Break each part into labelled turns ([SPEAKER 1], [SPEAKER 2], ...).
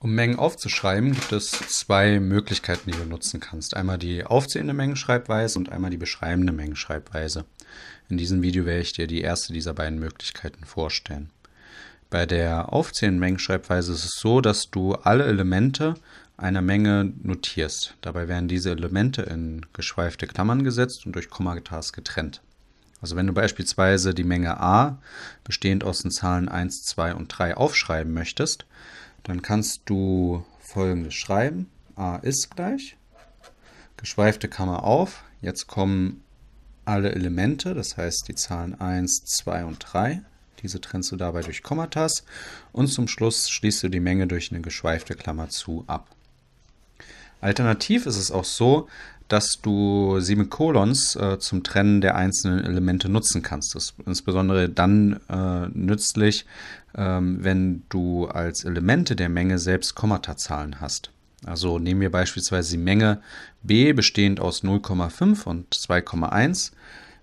[SPEAKER 1] Um Mengen aufzuschreiben, gibt es zwei Möglichkeiten, die du nutzen kannst. Einmal die aufzählende Mengenschreibweise und einmal die beschreibende Mengenschreibweise. In diesem Video werde ich dir die erste dieser beiden Möglichkeiten vorstellen. Bei der aufzählenden Mengenschreibweise ist es so, dass du alle Elemente einer Menge notierst. Dabei werden diese Elemente in geschweifte Klammern gesetzt und durch Kommatas getrennt. Also wenn du beispielsweise die Menge a bestehend aus den Zahlen 1, 2 und 3 aufschreiben möchtest, dann kannst du folgendes schreiben. a ist gleich. Geschweifte Kammer auf. Jetzt kommen alle Elemente, das heißt die Zahlen 1, 2 und 3. Diese trennst du dabei durch Kommatas und zum Schluss schließt du die Menge durch eine geschweifte Klammer zu ab. Alternativ ist es auch so, dass du Semikolons äh, zum Trennen der einzelnen Elemente nutzen kannst. Das ist insbesondere dann äh, nützlich, ähm, wenn du als Elemente der Menge selbst Kommata-Zahlen hast. Also nehmen wir beispielsweise die Menge b bestehend aus 0,5 und 2,1.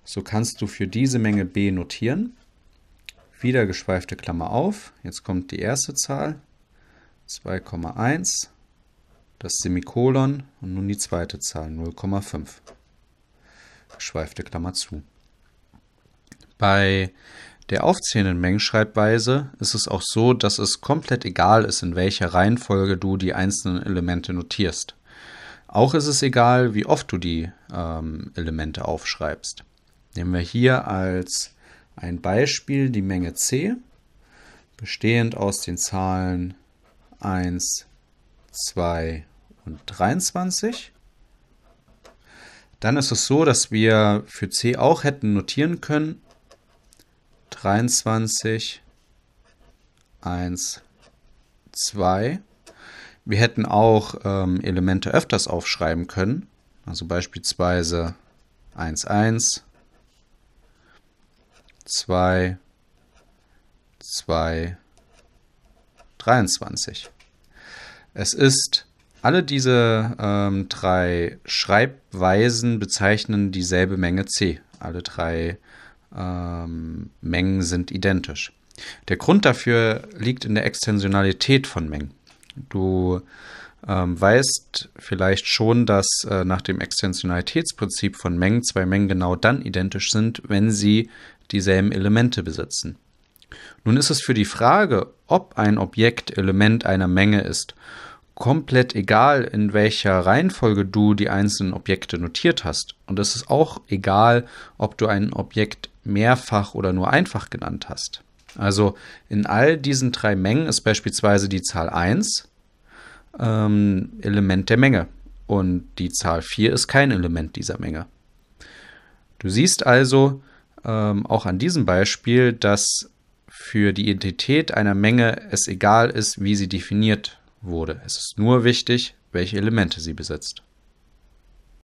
[SPEAKER 1] So kannst du für diese Menge b notieren. Wieder geschweifte Klammer auf. Jetzt kommt die erste Zahl, 2,1 das Semikolon und nun die zweite Zahl 0,5. Geschweifte Klammer zu. Bei der aufzählenden Mengenschreibweise ist es auch so, dass es komplett egal ist, in welcher Reihenfolge du die einzelnen Elemente notierst. Auch ist es egal, wie oft du die ähm, Elemente aufschreibst. Nehmen wir hier als ein Beispiel die Menge C, bestehend aus den Zahlen 1, 2 und 23. Dann ist es so, dass wir für c auch hätten notieren können 23, 1, 2. Wir hätten auch ähm, Elemente öfters aufschreiben können, also beispielsweise 1, 1, 2, 2, 23. Es ist, alle diese ähm, drei Schreibweisen bezeichnen dieselbe Menge C. Alle drei ähm, Mengen sind identisch. Der Grund dafür liegt in der Extensionalität von Mengen. Du ähm, weißt vielleicht schon, dass äh, nach dem Extensionalitätsprinzip von Mengen zwei Mengen genau dann identisch sind, wenn sie dieselben Elemente besitzen. Nun ist es für die Frage, ob ein Objekt Element einer Menge ist komplett egal, in welcher Reihenfolge du die einzelnen Objekte notiert hast. Und es ist auch egal, ob du ein Objekt mehrfach oder nur einfach genannt hast. Also in all diesen drei Mengen ist beispielsweise die Zahl 1 ähm, Element der Menge und die Zahl 4 ist kein Element dieser Menge. Du siehst also ähm, auch an diesem Beispiel, dass für die Identität einer Menge es egal ist, wie sie definiert wird wurde. Es ist nur wichtig, welche Elemente sie besitzt.